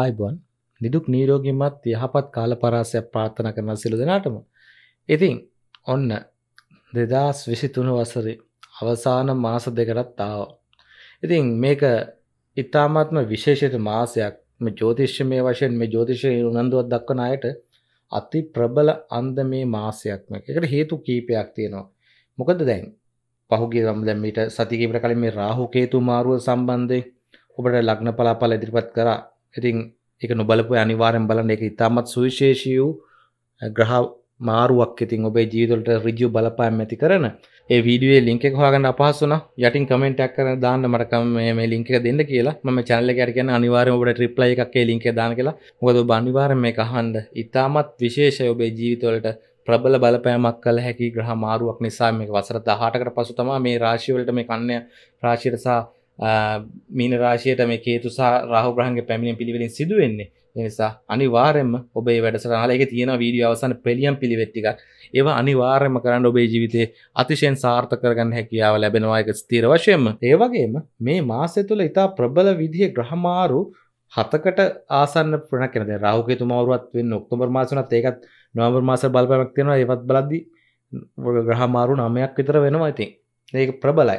ආයිබන් නිදුක් නීරෝගිමත් යහපත් කාලපරාසයක් ප්‍රාර්ථනා කරන සිලු දෙනාටම. ඉතින් ඔන්න දෙදස් විසිතුුණු වසර අවසාන මාස දෙකටත් තාව. ඉතින් මේක ඉතාමත්ම විශේෂයට මාසයක් මේ ජෝතිශ්‍ය මේ වශයෙන් මේ ජෝතිෂය උනන්දුවත් දක්වන අයට අති ප්‍රබල අන්ද මේ මාසයක්ම එකට හේතු කීපයක් තියෙනවා. මොකද දැන් පහුගේ ම දැමීට සතිකීපට කලින් මේ රාහුකේතු මාරුව සම්බන්ධය ඔබට ලග්න පලාපල ඉදිරිපත් කරා ඉතින් එක නොබලපු අනිවාරෙන් බලන්න එක ඉතාමත් සුවිශේෂී වූ ග්‍රහ මාරුවක් ඉතින් ඔබේ ජීවිතවලට ඍජු බලපෑම් ඇති කරන ඒ වීඩියෝේ ලින්ක් එක හොයාගන්න අපහසු නම් යටින් කමෙන්ට් එකක් කරලා දාන්න මට මේ මේ ලින්ක් එක දෙන්න කියලා මම channel එකට කියන්නේ අනිවාර්යයෙන්ම ඔබට රිප්ලයි එකක් ඒ ලින්ක් එක දාන්න කියලා මොකද ඔබ අනිවාර්යෙන් මේක අහන්න ඉතාමත් විශේෂයි ඔබේ ජීවිතවලට ප්‍රබල බලපෑමක් කළ හැකි ග්‍රහ මාරුවක් නිසා මේ වසර දහටකට පසු තමා මේ රාශිවලට මේ කන්න රාශිරසා මීන රාශයට මේ කේතු සහ රාහු ග්‍රහන්ගේ පැමිණීම පිළිවෙලින් සිදු වෙන්නේ. ඒ නිසා අනිවාර්යයෙන්ම ඔබේ වැඩසටහන ඒක තියෙන වීඩියෝ අවසන් පෙළියම් පිළිවෙත් ටිකක්. ඒවා අනිවාර්යයෙන්ම කරන්න ඔබේ ජීවිතේ අතිශයින් සාර්ථක කරගන්න හැකියාව ලැබෙනවා ඒක ස්ථිර වශයෙන්ම. ඒ වගේම මේ මාසය තුළ ඉතා ප්‍රබල විදිහේ ග්‍රහමාරු හතකට ආසන්න ප්‍රණ කෙනද රාහුකේතු මවරුවත් වෙන්න ඔක්තෝබර් මාසනත් ඒකත් නොවම්බර් මාස බලපෑමක් තියෙනවා ඒවත් බලද්දි ග්‍රහමාරු නමයක් විතර වෙනවා ඉතින් ඒක ප්‍රබලයි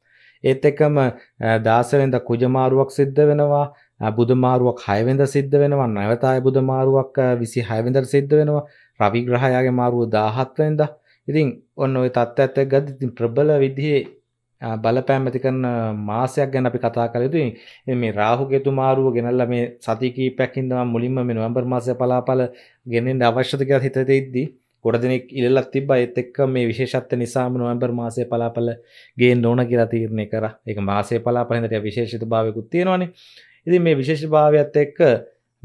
ඒත් එකම දාසවෙන්ද කුජමාරුවක් සිද්ධ වෙනවා බුදුමාරුවක් හයවෙන්ද සිද්ධ වෙනවා නැවතාය බුදුමාරුවක් විසි හයවෙන්දර සිද්ධ වෙනවා රවිග්‍රහයාගේ මාරුව දාහත්වෙන්ද ඉතින් ඔන්න ඔය තත්ත් ඇත්ත ගද ඉතින් ප්‍රබල විදිහේ බලපෑම් ඇති කරන මාසයක් ගැන අපි කතා කළ යුතුයි මේ රාහුකේතු මාරුව ගෙනල්ලා මේ සති කීපයක් ඉඳන් මුලින්ම මේ නොවැම්බර් මාසයේ පලාපල ගෙනෙන්න අවශ්‍යද කියලා හිතට ඉද්දී ගොඩදෙනෙක් ඉල්ලත් තිබ එත් එක්ක මේ විශේෂත්ව නිසාම නොවැම්බර් මාසය පලාපල ගේ නොන කියලා තීරණය කර එක මාසේ පලාපලහිඳට විශේෂිත භාවකුත් තියෙනවානේ ඉතින් මේ විශේෂ භාවයක්ත් එක්ක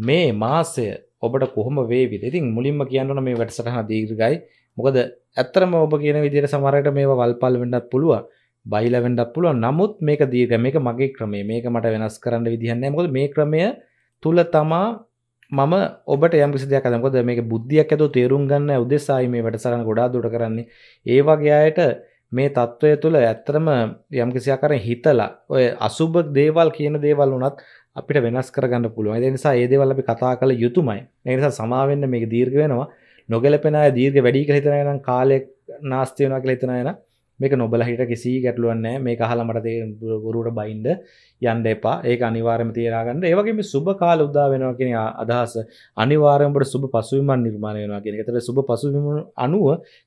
මේ මාසය ඔබට කොහොම වේවිද ඉතින් මුලින්ම කියන්නන මේ වැඩසටහන දීර්ඝයි මොකද ඇත්තරම ඔබ කියන විදිහට සමහරකට මේවා වල්පල් වෙන්නත් පුළුවන් බයිලා වෙන්නත් පුළුවන් නමුත් මේක දීර්ඝ මේක මගේ ක්‍රමය මේක මට වෙනස් කරන්න විදිහක් නැහැ මොකද මේ ක්‍රමය තුල තමා මම ඔබට යම්කිසි දෙයක් අදමකොද මේක බුද්ධියක් ඇතුව තේරුම් ගන්න උදෙසායි මේ වැඩසටහන ගොඩාක් දුරට කරන්නේ ඒ වගේ අයට මේ తত্ত্বය තුළ ඇත්තම යම්කිසි ආකාරයෙන් හිතලා ඔය අසුබ දේවල් කියන දේවල් උනත් අපිට වෙනස් කරගන්න පුළුවන්. ඒ නිසා මේ දේවල් අපි කතා කළ යුතුමයි. ඒ නිසා සමා වෙන්න මේක දීර්ඝ වෙනවා. නොගැලපෙන අය දීර්ඝ වැඩි කියලා හිතන අය නම් කාලයක් නාස්ති වෙනවා කියලා හිතන අය නම් මේක නොබල හිට කිසි ගැටලුවන්නේ මේ කහලමට ගුරුට බයින්ද යන්ඩ එපා ඒ අනිවාරම තේරගන්න ඒවගේම සුබ කාල උදදා වෙනවා කියෙන අදහස අනිවාරමට සුබ පසුවිමන් නිර්මාණය වෙනවා කියෙන තර සුබ පසුවිම අනුව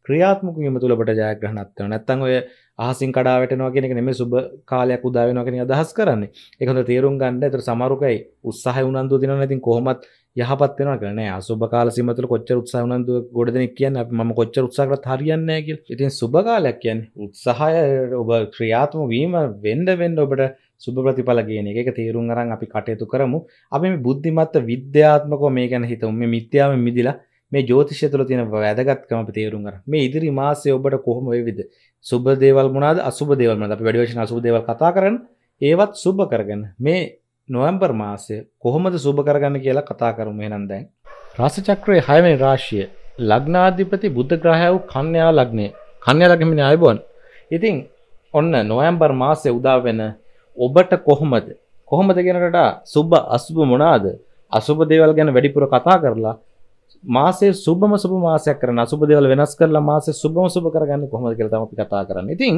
ක්‍රියාත්මක ීම තුළට ජයග්‍රහනත්ව නැත්තන් ඔය ආහසින් කඩාවටනවා කියෙනෙ නෙම සුබ කාලයක් උදාවෙනවා කෙන අදහස් කරන්නේ එකඳ තේරුම් ගන්න ඇතර සමරුකයි උත්සාහ උනන්දු දින නැතින් කොහොමත් යහපත් වෙනවා කියලා නෑ අසුබ කාල සීමාව තුළ කොච්චර උත්සාහ වුණත් ගොඩ දෙනෙක් කියන්නේ අපි මම කොච්චර උත්සාහ කරත් හරියන්නේ නෑ කියලා. ඉතින් සුබ කාලයක් කියන්නේ උත්සාහය ඔබ ක්‍රියාත්මක වීම වෙන්න වෙන්න ඔබට සුබ ප්‍රතිඵල කියන එක ඒක තේරුම් අරන් අපි කටයුතු කරමු. අපි මේ බුද්ධිමත් විද්‍යාත්මකව මේ ගැන හිතමු. මේ මිත්‍යාවෙන් මිදිලා මේ ජෝතිෂය තුළ තියෙන වැදගත්කම අපි තේරුම් ගන්න. මේ ඉදිරි මාසයේ ඔබට කොහොම වේවිද? සුබ දේවල් මොනවාද? අසුබ දේවල් මොනවාද? අපි වැඩි වශයෙන් අසුබ දේවල් කතා කරන්නේ. ඒවත් සුබ කරගෙන මේ නොවම්බර් මාසය කොහොමද සුභ කරගන්න කියලා කතා කරමු එහෙනම් දැන් රාශිචක්‍රයේ 6 වෙනි රාශිය ලග්නාධිපති බුද්ධ ග්‍රහය වූ කන්‍යා ලග්නය කන්‍යා ලග්නෙමනේ ආයුබෝවන් ඉතින් ඔන්න නොවැම්බර් මාසයේ උදා වෙන ඔබට කොහොමද කොහොමද කියන රටා සුබ අසුබ මොනවාද අසුබ දේවල් ගැන වැඩිපුර කතා කරලා මාසයේ සුබම සුබ මාසයක් කරන අසුබ දේවල් වෙනස් කරලා මාසයේ සුබම සුබ කරගන්නේ කොහොමද කියලා තමයි අපි කතා කරන්නේ ඉතින්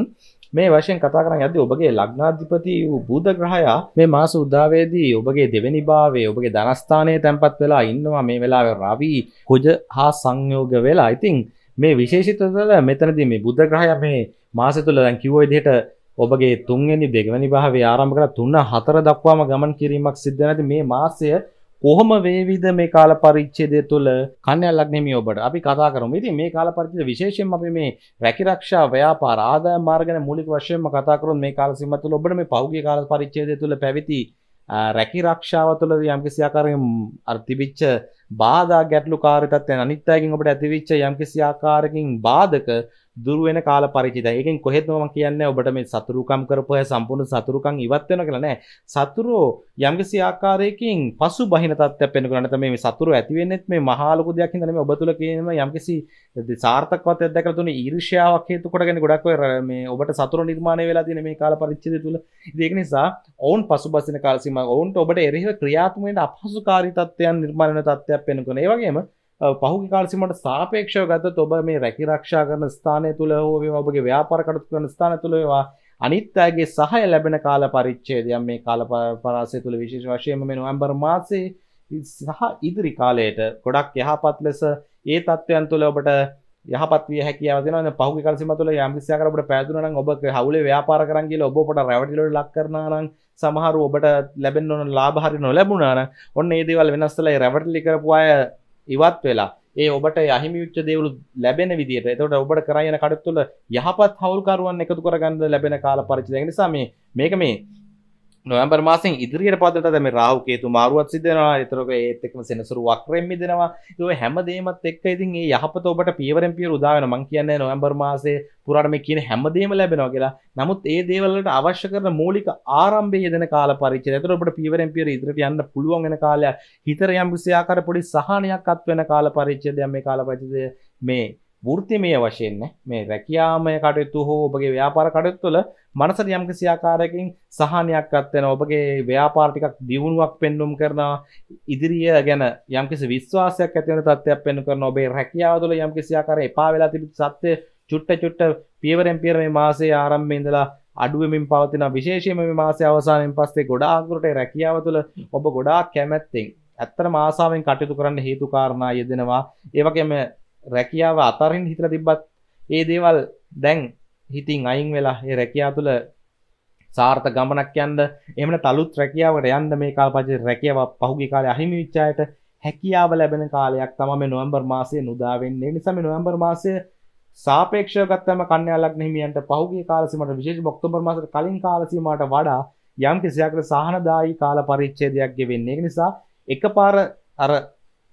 මේ වශයෙන් කතා කරන්න ඇද ඔබගේ ලග්නාධිපති වූ බුද ග්‍රහයා මේ මාස උදාවේදී ඔබගේ දෙවැනි භාවේ ඔබගේ ධනස්ථානය තැන්පත් වෙලා ඉන්නවා මේ වෙලාවේ රවි කුජ හා සංයෝග වෙලා ඉතින් මේ විශේෂිතවල මෙතනදී මේ බුද්ධ ග්‍රහයා මේ මාස තුල දැන් කිව්ව විදිහට ඔබගේ තුන්වෙනි දෙවැනි භාවය ආරම්භ කරලා තුන හතර දක්වාම ගමන් කිරීමක් සිද්ධ නැති මේ මාසය කොහොම වේවිද මේ කාල පරිච්චේදය තුළ කන්‍ය ලක්නෙමි ඔබට අපි කතා කරම ඉති මේ කාල පරිචිද විශේෂෙන් අපි මේ රැකිරක්ෂා ව්‍යාපාර ආදාය මාර්ගන මුලික වශයෙන්ම කතා කරොත් මේ කාල සීමා තුළ ඔබට මේ පහුගිය කාල පරිච්ඡේදය තුළ පැවති රැකිරක්ෂාව තුළ යම්කිසි ආකාරයෙන් අර්තිවිච්ච බාධා ගැටලු කාරිතත්වයන් අනිත් අයගෙන් ඔබට ඇතිවිච්ච යම්කිසි ආකාරකින් බාධක දුර වෙන කාල පරිචිතයි. ඒකෙන් කොහෙත්ම මම කියන්නේ ඔබට මේ සතුරුකම් කරපු අය සම්පූර්ණ සතුරුකම් ඉවත් වෙනවා කියලා නෑ. සතුරෝ යම්කිසි ආකාරයකින් පසු බහින තත්ත්වයක් වෙන්න පුළුවන්. නැත්නම් මේ සතුරු ඇති වෙන්නේත් මේ මහා ලොකු දෙයක් හින්දා නෙමෙයි ඔබ තුල කියන යම්කිසි සාර්ථකත්වයක් දැකලා තුන ඊර්ෂ්‍යාවක් හේතු කොටගෙන ගොඩක් අය මේ ඔබට සතුරු නිර්මාණය වෙලා තියෙන මේ කාල පරිච්ඡේදය තුල. ඉතින් ඒක නිසා ඔවුන් පසුබසින කාල සීමාව ඔවුන්ට ඔබට එරෙහිව ක්‍රියාත්මක වෙන්න අපහසුකාරී තත්ත්වයන් නිර්මාණය වෙන තත්ත්වයක් වෙනකොට ඒ වගේම පහු කාසිමට සාපේක්ෂව ගත ඔබ මේ රැකි රක්ෂා කරන ස්ථානය තුළ හෝවේ ඔබගේ ව්‍යාපාර කටතු කරන ස්ථාන තුළවා අනිත් අයගේ සහය ලැබෙන කාල පරිච්චේදයන් මේ කාල පරාසය තුළ විශේෂ වශයෙන්ම මේ නොවම්බර් මාසේ සහ ඉදිරි කාලයට ගොඩක් යහපත් ලෙස ඒ තත්ත්වයන් තුළ ඔබට යහපත් විය හැකියාව දෙන පහු කල්සිම තුළ යම්කිසියාකර ඔබට පැදුන නම් ඔබ හවුලේ ව්‍යාපාර කරන් කියලා ඔබ ඔබට රැවටිලට ලක් කරනවා නම් සමහර ඔබට ලැබෙන්න ඕන ලාභ හරි නොලැබුණා නම් ඔන්න ඒ දේවල් වෙනස් වෙලා රැවටිලි කරපු අය ඉවත් වෙලා ඒ ඔබට යහිමිච්ච දේවලු ලැබෙන විදිට එතට ඔබට කරයන කඩතුල යහපත් හවල්කරුවන් එකතු කරගන්න ලැබෙන කාල පරිචිද නිසා මේ මේක මේ නොවැම්බර් මාසෙන් ඉදිරියට පදට මේ රාහුකේතු මාරුවත් සිදෙනවා එතරක ඒත් එක්ම සෙනසුරු වක්රෙන් මිදෙනවා ඒ හැමදේමත් එක්ක ඉතින් ඒ යහපත ඔබට පියවරෙන් පියවර උදා වෙනවා මං කියන්නේ නොවැම්බර් මාසයේ පුරාට මේ කියන හැමදේම ලැබෙනවා කියලා. නමුත් ඒ දේවල් වලට අවශ්‍ය කරන මූලික ආරම්භය දෙන කාල පරිච්ඡේදය. ඒතර ඔබට පියවරෙන් පියවර ඉදිරියට යන්න පුළුවන් වෙන කාලය. හිතර යම් කිසි ආකාර පොඩි සහනයක් අත් වෙන කාල පරිච්ඡේදයක් මේ කාල පරිච්ඡේදය මේ ෘතිමය වශයෙන් මේ රැකියාමය කටයුතු හෝ ඔබගේ ව්‍යාපාර කටයුත්තුල මනසට යම් කිසි ආකාරයකින් සහනයක් අත්වෙන ඔබගේ ව්‍යාපාර ටිකක් දියුණුවක් පෙන්නුම් කරනවා ඉදිරිය ගැන යම් කිසි විශ්වාසයක් ඇති වෙන තත්ත්වයක් පෙන්වු කරන ඔබේ රැකියාව තුළ යම් කිසි ආකාරයක එපා වෙලා තිබිච්ච සත්‍ය චුට්ට චුට්ට පියවරෙන් පියර මේ මාසේ ආරම්භයේ ඉඳලා අඩුවමින් පවතින විශේෂයෙන්ම මේ මාසේ අවසානයෙන් පස්සේ ගොඩාක් දුරට රැකියාව තුළ ඔබ ගොඩාක් කැමැත්තෙන් ඇත්තටම ආසාවෙන් කටයුතු කරන්න හේතු කාරණා යෙදෙනවා ඒ වගේම රැකියාව අතරින් හිතල තිබ්බත් ඒ දේවල් දැන් හිතින් අයින් වෙලා ඒ රැකයා තුළ සාර්ථ ගමනක් යන්ද එමන තලුත් රැකියාවට යන්ද මේ කාල්පච රැකියාව පහුගේ කාල අහිමි විච්චායට හැකියාව ලැබෙන කාලයක් තම නොවම්බර් මාසය මුදාවෙන්නේ නිසම නොවම්බර් මාසය සාපේක්ෂකත්තම කන්නයාලක් නහිමියන්ට පහුගේ කාලසිමට විශේෂ බොක්තබර් මාස කලින් කාලසීමට වඩා යම් කිසියකට සහනදායි කාල පරිච්චේදයක් ගෙවෙන්නේ නිසා එක පාර අර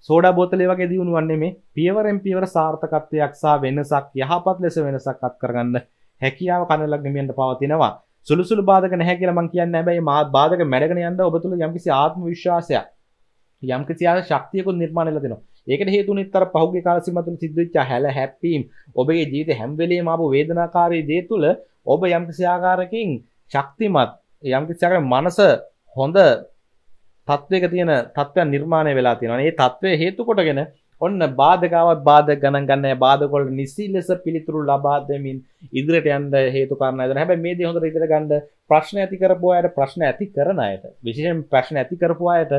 සෝඩා බෝතලය වගේ දියුණු වන්නේ මේ පියවරෙන් පියවර සාර්ථකත්වයක් සහ වෙනසක් යහපත් ලෙස වෙනසක් අත්කරගන්න හැකියාව කනලක් නිමියන්ට පවතිනවා සුළු සුළු බාධක නැහැ කියලා මම කියන්නේ හැබැයි මහා බාධක මැඩගෙන යන්න ඔබ තුල යම්කිසි ආත්ම විශ්වාසයක් යම්කිසි ආ ශක්තියකුත් නිර්මාණය වෙලා දෙනවා ඒකට හේතුනෙත් අර පහුගිය කාල සීමාව තුළ සිද්ධ වෙච්ච හැල හැප්පීම් ඔබේ ජීවිතේ හැම වෙලෙම ආපු වේදනාකාරී දේ තුළ ඔබ යම්කිසි ආකාරකින් ශක්තිමත් යම්කිසි ආකාරයක මනස හොඳ තත්වයක තියෙන තත්ත්වයන් නිර්මාණය වෙලා තියෙනවා. මේ තත්ත්වය හේතු කොටගෙන ඔන්න බාධකාවක් බාධක ගණන් ගන්න බාධකොල්ට නිසි ලෙස පිළිතුරු ලබා දෙමින් ඉදිරියට යන්න හේතු කාරණා දෙනවා. හැබැයි මේ දේ හොඳට ඉදිරියට ගන්න ප්‍රශ්න ඇති කරපු අයට ප්‍රශ්න ඇති කරන අයට විශේෂයෙන් ප්‍රශ්න ඇති කරපු අයට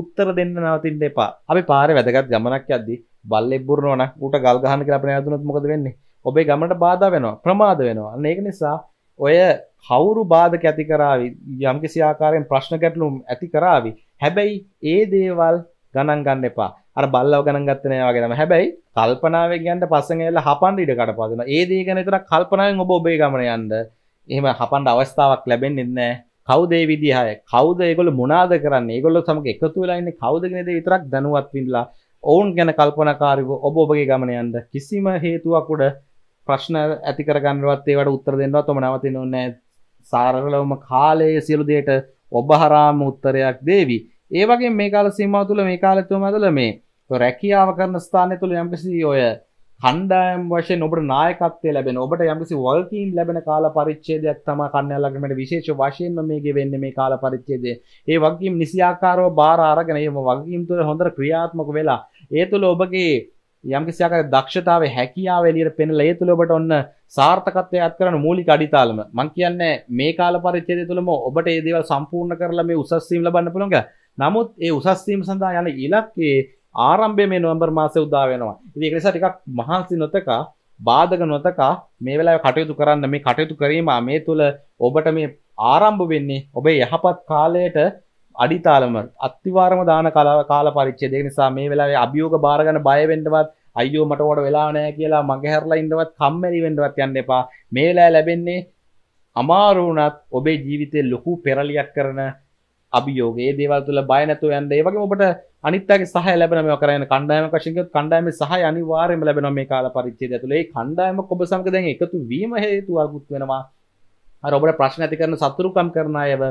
උත්තර දෙන්න නවතින්න එපා. අපි පාරේ වැදගත් ගමනක් යද්දී බල්ලෙක් බුරනවා නම් ඌට ගල් ගහන්න කියලා අපේ නෑදුනොත් මොකද වෙන්නේ? ඔබේ ගමනට බාධා වෙනවා. ප්‍රමාද වෙනවා. අන්න ඒක නිසා ඔය කවුරු බාධක ඇති කරાવી යම්කිසි ආකාරයෙන් ප්‍රශ්න ගැටලුම් ඇති කරાવી හැබැයි ඒ දේවල් ගණන් ගන්න එපා අර බල්ලව ගණන් ගත්තනය වගේම හැබැයි කල්පනාව ගන්ට පසගේල හපන් ඉඩ කට පසන ඒ දේ ගැනතර කල්පනාවෙන් ඔබ ඔබේ ගමන යන්ද එහම හපන්ට අවස්ථාවක් ලැබෙන් ඉන්නෑ කවදේ විදිහය කවද ඒගොල මුණද කරන්න ඒගොල්ල සමඟ එකතු වෙලාන්න කවදගෙනද විතරක් දැනුවත් විල්ලා ඔවුන් ගැන කල්පනකාරව ඔබ ඔබගේ ගමනයන්ද කිසිම හේතුවකුඩ ප්‍රශ්න ඇති කරගන්නවත් ඒවට උත්තර දෙන්නවා තොම නවතින ඕන්නෑ සාරලවම කාලයේ සියලු දේට ඔබ හරාම උත්තරයක් දේවී ඒවගේ මේ කාල සීමාව තුළ මේ කාලතුම ඇතුළ මේ රැකියාව කරන ස්ථානය තුළ යම්කිසි ඔය කණ්ඩායම් වශයෙන් ඔබට නායකත්වය ලැබෙන ඔබට යම්කිසි වල්කීම් ලැබෙන කාල පරිච්ඡේදයක් තම කන්නයාලගමට විශේෂ වශයෙන්ම මේක වෙන්න මේ කාල පරිච්ඡේදය ඒ වගේම නිසියාකාරෝ බාර අරගෙන එම වගකීම් තුළ හොඳට ක්‍රියාත්මක වෙලා ඒ තුළ ඔබගේ යම්කිසියාක දක්ෂතාව හැකියාව එලියට පෙනල ඒ තුළ ඔබට ඔන්න සාර්ථකත්වය අත් කරන මූලික අඩිතාලම මං කියන්නේ මේ කාල පරිච්ඡේදය තුළම ඔබට ඒ දේවල් සම්පූර්ණ කරලා මේ උසස් වීම ලබන්න පුළුවන් කියලා නමුත් ඒ උසස්වීම සඳහා යන ඉලක්කේ ආරම්භය මේ නොවැම්බර් මාසයේ උදා වෙනවා. ඉතින් ඒක නිසා ටිකක් මහන්සි නොතක බාධක නොතක මේ වෙලාවේ කටයුතු කරන්න මේ කටයුතු කිරීම මේ තුල ඔබට මේ ආරම්භ වෙන්නේ ඔබේ යහපත් කාලයට අඩිතාලම අත්තිවාරම දාන කාල පරිච්ඡේදය. ඒක නිසා මේ වෙලාවේ අභියෝග බාර ගන්න බය වෙන්නවත් අයියෝ මට ඕකට වෙලා නැහැ කියලා මගහැරලා ඉන්නවත් කම්මැලි වෙන්නවත් යන්න එපා. මේලා ලැබෙන්නේ අමාරු වුණත් ඔබේ ජීවිතේ ලොකු පෙරලියක් කරන අභියෝගේ දේවල් තුළ බය නැතුව යන්න ඒ වගේ ඔබට අනිත්ගේ සහ ලැබෙන මේ කරන කණ්ඩායම කශික කණ්ඩායමේ සහ අනිවාර්යයෙන්ම ලැබෙනවා මේ කාල පරිච්ඡේදය ඇතුළේ ඒ කණ්ඩායම ඔබ සමග දැන් එකතු වීම හේතුවක් වෙනවා අර ඔබට ප්‍රශ්න ඇති කරන සතුරුකම් කරන අයව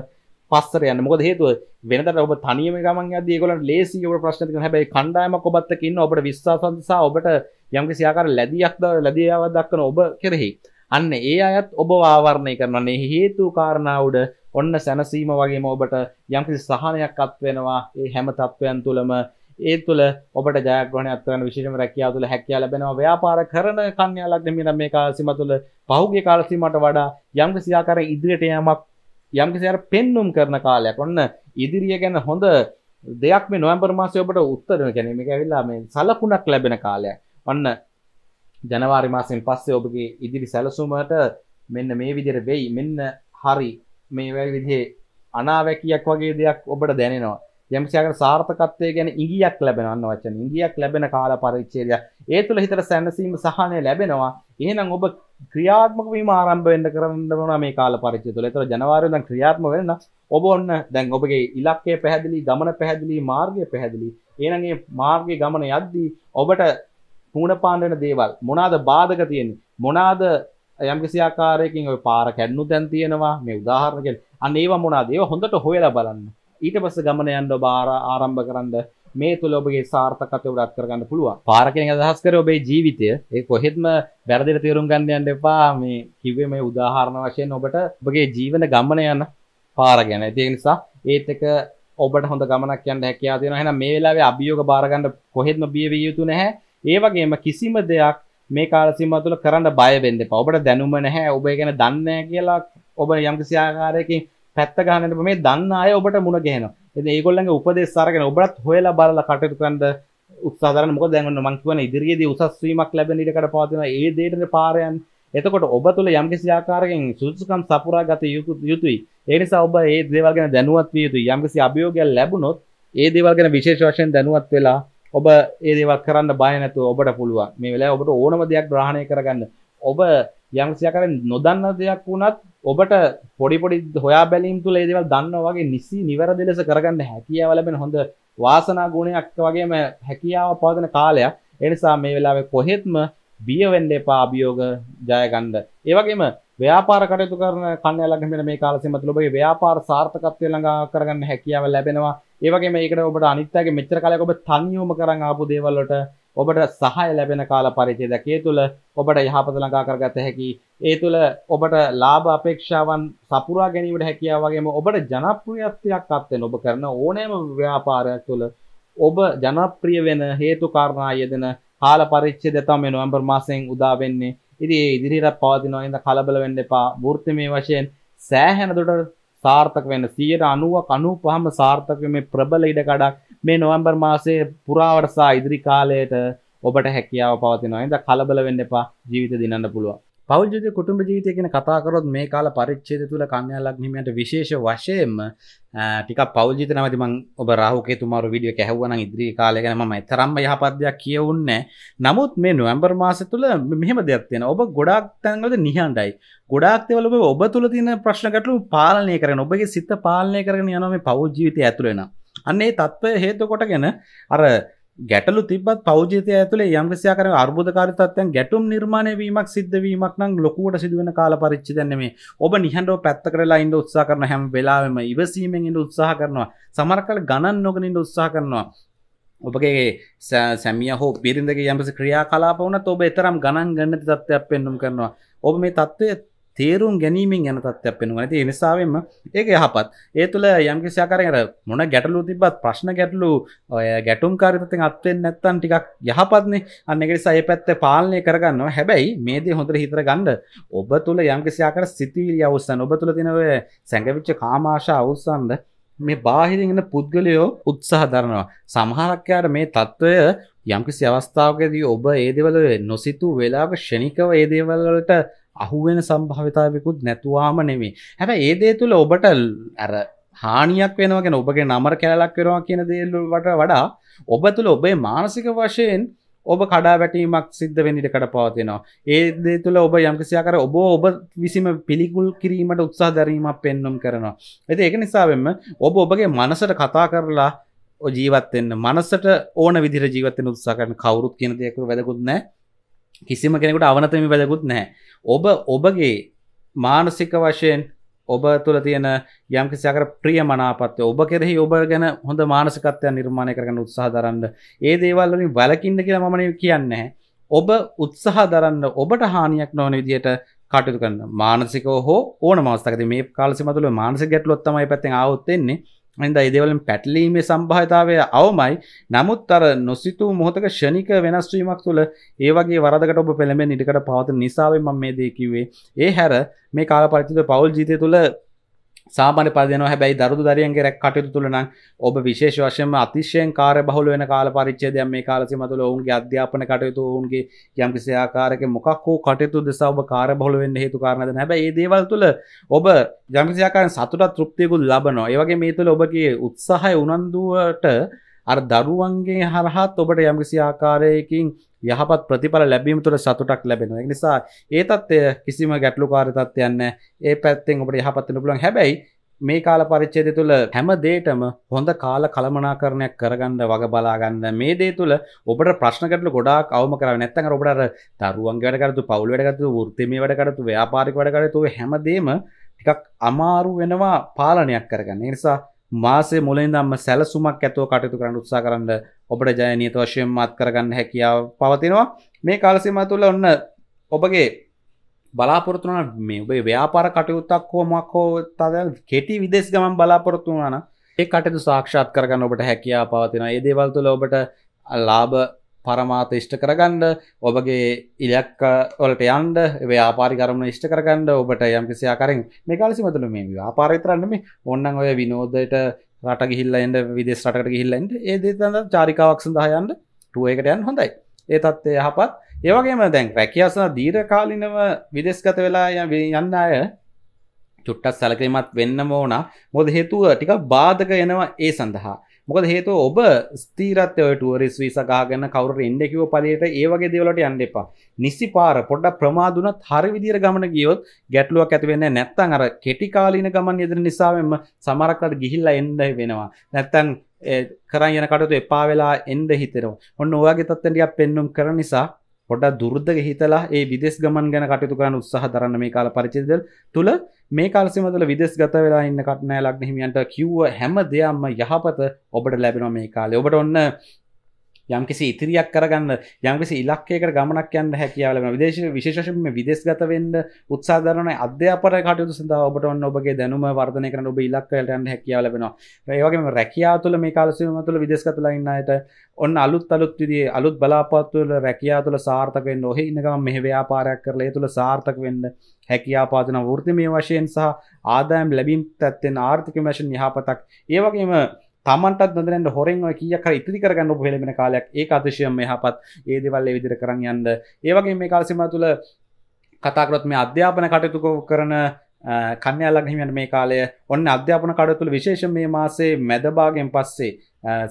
පස්සර යන්න මොකද හේතුව වෙනතට ඔබ තනියම ගමන් යද්දී ඒගොල්ලන් ලේසි ඔබ ප්‍රශ්න තියෙන හැබැයි කණ්ඩායමක් ඔබත් එක්ක ඉන්න ඔබට විශ්වාසවන්ත සහ ඔබට යම්කිසි ආකාර ලැබියක් ද ලැබියාවක් දක්වන ඔබ කෙරෙහි අන්න ඒ අයත් ඔබ ආවරණය කරනවා හේතු කාරණා උඩ ඔන්න සැනසීම වගේම ඔබට යම්කිසි සහනයක් අත්වෙනවා ඒ හැම තත්ත්වයන් තුළම ඒ තුළ ඔබට ජයග්‍රහණ අත්වන විශෂම රැකයා තුළ හැකියා ලැබෙනවා ව්‍යාපාර කරන කන්යාලක් දෙමින මේ කාසිම තුළ පහුගේ කාලසීමට වඩා යම්ක සියාකර ඉදිරියට යමක් යම්කිසිර පෙන්නුම් කරන කාලයක් ඔන්න ඉදිරිය ගැන හොඳ දෙයක් මේ නොවම්බර් මාසය ඔබට උත්තරන ගැනීම ඇවිල්ලා මේ සලකුණක් ලැබෙන කාලයක් ඔන්න ජනවාරි මාසයෙන් පස්සේ ඔබගේ ඉදිරි සැලසුමට මෙන්න මේ විදිර වෙයි මෙන්න හරි මේ වැ විදිහේ අනාවැකයක් වගේ දෙයක් ඔබට දැනෙනවා යම්සියාකට සාර්ථකත්වය ගැන ඉගියක් ලැබෙනවන්න වචන ඉගියක් ලැබෙන කාල පරිච්චේදය ඒ තුළ හිතර සැනසීම සහනය ලැබෙනවා ඒනම් ඔබ ක්‍රියාත්මක වීම ආරම්භෙන්ට කරන්නවන මේ කාල පරිචය තුළ තර ජනවාරයදන් ක්‍රියාත්ම වෙන්න ඔබ ඔන්න දැන් ඔබගේ ඉලක්කය පැහැදිලි ගමන පැහැදිලි මාර්ගය පැහැදිලි ඒනගේ මාර්ගය ගමන යද්දී ඔබට පූුණපාණ්ඩන දේවල් මොනාද බාධක තියෙන්නේ මොනාද යම් කිසි ආකාරයකින් ඔය පාර කැඩුණු තැන් තියෙනවා මේ උදාහරණ කියලා. අන්න ඒවා මොනවාද? ඒවා හොඳට හොයලා බලන්න. ඊට පස්සේ ගමන යන්න ඔබ ආරම්භ කරන්න මේ තුළ ඔබගේ සාර්ථකතය උඩත් කරගන්න පුළුවන් පාරකෙන අදහස් කර ඔබේ ජීවිතය ඒ කොහෙත්ම බැරදිට තේරුම් ගන්න යන්න එපා මේ කිව්වේ මේ උදාහරණ වශයෙන් ඔබට ඔබගේ ජීවන ගමන යන පාර ගැන ඒ නිසා ඒත් එක ඔබට හොඳ ගමනක් යන්න හැකියාව තියෙනවා එහෙනම් මේ වෙලාවේ අභියෝග බාර ගන්න කොහෙත්ම බිය විය යුතු නැහැ ඒ වගේම කිසිම දෙයක් මේ කාලසිම තුළ කරන්න බය වෙන්න එපා. ඔබට දැනුම නැහැ, ඔබ ගැන දන්නේ නැහැ කියලා ඔබ යම්කිසි ආකාරයකින් පැත්ත ගන්නට මේ දන්න අය ඔබට මුණ ගැහෙනවා. ඉතින් ඒගොල්ලන්ගේ උපදෙස් අරගෙන ඔබටත් හොයලා බලලා කටයුතු කරන්න උත්සාහරන මොක දැන්න්න මංකිවන ඉදිරියේදී උසස්වීමක් ලැබෙන ඉඩකට පවතින ඒ දේටන පාරයන් එතකොට ඔබ තුළ යම්කිසි ආකාරයෙන් සුදුසුකම් සපුරා ගත යුතුයි ඒනිසා ඔබ ඒ දේවල්ගෙන දැනුවත් විය යුතු යම්කිසි අභියෝගයක් ලැබුණොත් ඒ දේවල්ගෙන විශේෂ වශයෙන් දැනුවත් වෙලා ඔබ ඒ දේවල් කරන්න බය නැතුව ඔබට පුළුවන් මේ වෙලාවේ ඔබට ඕනම දෙයක් ග්‍රහණය කරගන්න ඔබ යම්කිසි ආකාරයෙන් නොදන්න දෙයක් වුණත් ඔබට පොඩි පොඩි හොයා බැලීම් තුළ ඒ දේවල් දන්නවා වගේ නිසි නිවැරදි ලෙස කරගන්න හැකියාව ලැබෙන හොඳ වාසනා ගුණයක් වගේම හැකියාව පවතින කාලයක් ඒ නිසා මේ වෙලාවේ කොහෙත්ම බිය වෙන්න එපා අභියෝග ජය ගන්න ඒ වගේම ව්‍යාපාර කටයුතු කරන කණ්ඩායමක් වෙන මේ කාල සීමා තුළ ඔබගේ ව්‍යාපාර සාර්ථකත්වය ළඟා කරගන්න හැකියාව ලැබෙනවා. ඒ වගේම ඒකට ඔබට අනිත් අයගේ මෙච්චර කාලයක් ඔබ තනියම කරන් ආපු දේවල් වලට ඔබට සහය ලැබෙන කාල පරිච්ඡේදයක්. ඒ තුළ ඔබට යහපත ළඟා කරගත හැකි. ඒ තුළ ඔබට ලාභ අපේක්ෂාවන් සපුරා ගැනීමට හැකියාව වගේම ඔබට ජනප්‍රියත්වයක් අත්වෙන ඔබ කරන ඕනෑම ව්‍යාපාරයක් තුළ ඔබ ජනප්‍රිය වෙන හේතු කාරණා යෙදෙන කාල පරිච්ඡේදය තමයි නොවැම්බර් මාසයෙන් උදා වෙන්නේ. ඉරි ඉදිරිටත් පවතිනවා ඉඳ කලබල වෙන්න එපා වෘත්ති මේ වශයෙන් සෑහෙන දුරට සාර්ථක වෙන්න සියයට අනුවක් අනු පහම සාර්ථක මේ ප්‍රබල ඉඩකඩක් මේ නොවම්බර් මාසේ පුරාවටසා ඉදිරි කාලයට ඔබට හැකියාව පවතිනවා ඉඳ කලබල වෙන්න එපා ජීවිත දිනන්න පුළුවන් පෞද්ජ කුටුම්ඹ ජීවිතය කියන කතාකරොත් මේ කාල පරිච්චේද තුළ කන්‍යා ලග්නිමයට විශේෂ වශයෙන්ම ටික පෞද්ජිත නැමති මං ඔබ රාහුකේ තුමාරු වීඩියෝ එක ඇහුවා නම් ඉදිරි කාලය ගැන මම තරම්ම යහපත් දෙයක් කියවුන්නේ නමුත් මේ නොවැම්බර් මාසය තුළ මෙහෙම දෙයක් තියෙනවා ඔබ ගොඩාක් තැන්වලද නිහඬයි ගොඩාක් දේවල් ඔබ ඔබ තුළ තියෙන ප්‍රශ්න ගැටලු පාලනය කරගෙන ඔබගේ සිත පාලනය කරගෙන යනවා මේ පෞද්ජ ජීවිතය ඇතුළේ නම් අන්නේ තත්ත්වය හේතු කොටගෙන අර ගැටලු තිබත් පෞජතය ඇතුළේ යම්කිසිය කර අර්බුධකාරතත්වයන් ගැටුම් නිර්මාණය වීමක් සිද්ධවීමක් නම් ලොකුවට සිදුවන කාල පරිච්චිදන්නේ ඔබ නිහඬෝ පැත්ත කරලා ඉන්ඩ උත්සා කරන හැම වෙලාවෙම ඉවසීමෙන් ඉඩ උත්සාහ කරනවා සමරකල් ගණන් නොගනින්ට උත්සාහ කරනවා ඔබගේ සැමිය හෝ පිරිඳගේ යම්ස ක්‍රියා කලාපවන ඔබ එතරම් ගණන් ගන්න තත්වයක් පෙන්නුම් කරනවා ඔබ මේ තත්ත්වය තේරුම් ගැනීමෙන් යන තත්ත්වයක් පෙනුවා. ඉතින් ඒ නිසාවෙන්ම ඒක යහපත්. ඒ තුළ යම් කිසි ආකාරයකට අර මොන ගැටලු තිබ්බත් ප්‍රශ්න ගැටලු ඔය ගැටුම්කාරී තත්ත්වෙන් අත් වෙන්නේ නැත්තම් ටිකක් යහපත්නේ. අන්න ඒක නිසා මේ පැත්ත පාලනය කරගන්නවා. හැබැයි මේ දේ හොඳට හිතර ගන්න ඔබ තුළ යම් කිසි ආකාරයක සිතිවිලි අවසන් ඔබ තුළ තියෙන ඔය සැඟවිච්ච කාමාශා අවසන්ද මේ බාහිරින් එන පුද්ගලයෝ උත්සාහ දරනවා. සමහරක්යාට මේ තත්ත්වය යම්කිසි අවස්ථාවකදී ඔබ ඒ දේවල් නොසිතූ වෙලාවක ෂණිකව ඒ දේවල් වලට අහුවෙන සම්භාවිතාවකුත් නැතුවාම නෙමේ හැබ ඒදේ තුළ ඔබට ඇර හානියක් වෙනවගෙන ඔබගේ නමර කැලක් වෙනවා කියන දේල්ලුවට වඩා ඔබ තුළ ඔබේ මානසික වශයෙන් ඔබ කඩා වැටීමක් සිද්ධ වෙනිට කට පවතිනවා ඒදේ තුළ ඔබ යම්කිසියාකර ඔබ ඔබ විසිම පිළිකුල් කිරීමට උත්සා දැරීමක් පෙන්නුම් කරනවා ඇති ඒක නිසාවෙන්ම ඔබ ඔබගේ මනසට කතා කරලා ජීවත්වෙන්න මනසට ඕන විදිර ජීවතෙන උත්සා කරන කවරුත් කියන දෙයකු වැදකුත් නෑ කිසිම කෙනෙකුට අවනතම වැදකුත් නෑ ඔබ ඔබගේ මානසික වශයෙන් ඔබ තුළ තියෙන යම්කිසිකර ප්‍රිය මනාපත්ය ඔබ කෙරෙහි ඔබ ගැන හොඳ මානසිකත්වය නිර්මාණය කරන උත්සාහ දරන්න ඒ දේවල්ලින් වැලකින්ද කියලා මමන කියන්න ඔබ උත්සාහ දරන්න ඔබට හානියක් නොවන විදියට කටයුතු කරන්න මානසිකෝ හෝ ඕන මස්තකද මේ කාලසිමතුළ මානසි ගැටලොත්තමයි පැත්තෙන් අවුත්තෙන්නේ ඇද ඒදවලින් පැටලීමේ සම්භාතාවය අවමයි නමුත් අර නොසිතු මොහොතක ෂණික වෙනස්වීමක් තුළ ඒවගේ වරදකට ඔබ පෙළමෙන් ඉටකට පවත නිසාවෙන් මම මේ දේකිවේ ඒ හැර මේ කාල පරිචිත පවල් ජීතය තුළ සාමාන්‍ය පදයන හැබැයි දරදු දරියන්ගේ රැක් කටයුතු තුළ නම් ඔබ විශේෂ වශයෙන්ම අතිශයෙන් කාර්ය බහුල වෙන කාල පරිච්ඡේදයක් මේ කාලසීම තුළ ඔවුන්ගේ අධ්‍යාපන කටයුතු ඔවුන්ගේ යම්කිසි ආකාරයක මොකක් හෝ කටයුතු දෙසා ඔබ කාර්ය බහුල වෙන්න හේතු කාරණාද හැබැයි මේ දේවල් තුළ ඔබ යම්කිසි ආකාරයෙන් සතුටක් තෘප්තියකුත් ලබනවා. ඒ වගේ මේ තුළ ඔබගේ උත්සාහය උනන්දුවට අර දරුවන්ගේ හරහත් ඔබට යම්කිසි ආකාරයකින් යහපත් ප්‍රතිඵල ලැබීම තුළ සතුටක් ලැබෙනවා. ඒ නිසා ඒ தත්ත්වය කිසිම ගැටලුකාරී තත්ත්වයක් නැහැ. ඒ පැත්තෙන් ඔබට යහපත් වෙන්න පුළුවන්. හැබැයි මේ කාල පරිච්ඡේදය තුළ හැම දෙයකම හොඳ කාල කළමනාකරණයක් කරගන්න වග බලා ගන්න. මේ දේ තුළ ඔබට ප්‍රශ්න ගැටලු ගොඩාක් අවම කරන්නේ නැත්නම් අර ඔබට අර දරුවන්ගේ වැඩ කරතු, පවුල් වැඩ කරතු, වෘත්තිමය වැඩ කරතු, ව්‍යාපාරික වැඩ කරතු ඔය හැමදේම ටිකක් අමාරු වෙනවා පාලනයක් කරගන්න. ඒ නිසා මාසේ මුලින්දම්ම සැලසුමක් ඇතුව කටයුතු කරන්න උත්සා කරන්න ඔබට ජය නියත වශයෙන් මත් කරගන්න හැකියාව පවතිනවා මේ කාලසීම තුළ ඔන්න ඔබගේ බලාපොරොත්තු වන මේ ඔබේ ව්‍යාපාර කටයුත්තක් හෝ මොකක් හෝ තද කෙටි විදේශ ගමන් බලාපොරොත්තු වන ඒ කටයුතු සාක්ෂාත් කරගන්න ඔබට හැකියාව පවතිනවා. ඒ දේවල් තුළ ඔබට ලාභ පරමාත ඉෂ්ට කරගන්න ඔබගේ ඉලක් වලට යන්ඩ ව්‍යාපාරි කරම ඉෂ්ට කරගන්න ඔබට යම්කිසි ආකාරෙන් මේ කාලසි මතුළු මේ ව්‍යාපාරිතරන්නම ඔන්න ඔය විනෝදයට රට ගිහිල්ලන්ට විදෙස් රට ගිහිල්ලන්ට ඒදේතඳ චාරිකාවක් සඳහායන්ට ටුවකට යන් හොඳයි ඒ තත්ත්ය යහපත් ඒවගේම දැන් රැකියසන දීර කාලිනව විදෙස්ගත වෙලා යන්න අය චුට්ටත් සැලකීමත් වෙන්න ඕන මොද හේතුව ටික බාධක එනවා ඒ සඳහා මොකද හේතු ඔබ ස්තීරත්ය ටුවරිස් විසකාගන්න කවර එන්ඩකිව පලට ඒවගේ දෙවලට යන්න එපා නිසි පාර පොඩ්ඩ ප්‍රමාදුනත් හරි විදිර ගමන ගියොත් ගැටලුවක් ඇතිවෙන්න නැත්තන් අර කෙටිකාලීන ගමන් යෙදර නිසාවෙන්ම සමරක්කට ගිහිල්ල එන්ඩ වෙනවා නැත්තන් කරන් යන කටතු එපා වෙලා එන්ඩ හිතෙනවා ඔන්න ඔයාගේ තත්තටිය පෙන්නුම් කර නිසා පොඩක් දුරදග හිතලා ඒ විදෙස් ගමන් ගැන කටයුතු කරන්න උත්සාහ දරන්න මේ කාල පරිචිදල් තුළ මේ කාලසිමතුල විදෙස් ගත වෙලා ඉන්න කටනෑ ලක්න හිමියන්ට කිව්ව හැම දෙයක්ම යහපත ඔබට ලැබෙනවා මේ කාලේ ඔබට ඔන්න යම්කිසි ඉතිරියක් කරගන්න යම්කිසි ඉලක්කයකට ගමනක් යන්න හැකියාවලම විදේශ විශේෂම විදේශගත වෙන්න උත්සාධරන අධ්‍යාපන කටයුතු සඳහා ඔබට ඔන්න ඔබගේ දැනුම වර්ධනය කරන ඔබ ඉලක්කයට යන්න හැකියාව ලැබෙනවා ඒ වගේම රැකියාව තුළ මේ කාලසීමාව තුළ විදේශගතලා ඉන්න අයට ඔන්න අලුත් අලුත් විදිහේ අලුත් බලාපොරොත්තු වල රැකියාව තුළ සාර්ථක වෙන්න ඔහේ ඉන්න ගමන් මෙහි ව්‍යාපාරයක් කරලා ඒ තුළ සාර්ථක වෙන්න හැකියාපාදන වෘතිමය වශයෙන් සහ ආදායම් ලැබීම් පැත්තෙන් ආර්ථික වශයෙන් යහපතක් ඒ වගේම තමන්ට දන හොරෙන් කියක් ඉතිරි කරගන්න හෙළෙන කාලයක් ඒ අදශය මෙහපත් ඒ දෙවල්ල විදිර කරන්න යන්න ඒවගේ මේ කාල්සිම තුළ කතාකරත් මේ අධ්‍යාපන කටයුතුක කරන කන්‍යයාලගහිමට මේ කාලය ඔන්න අධ්‍යාපන කඩතුළ විශේෂ මේ මාසේ මැදභාගෙන් පස්සේ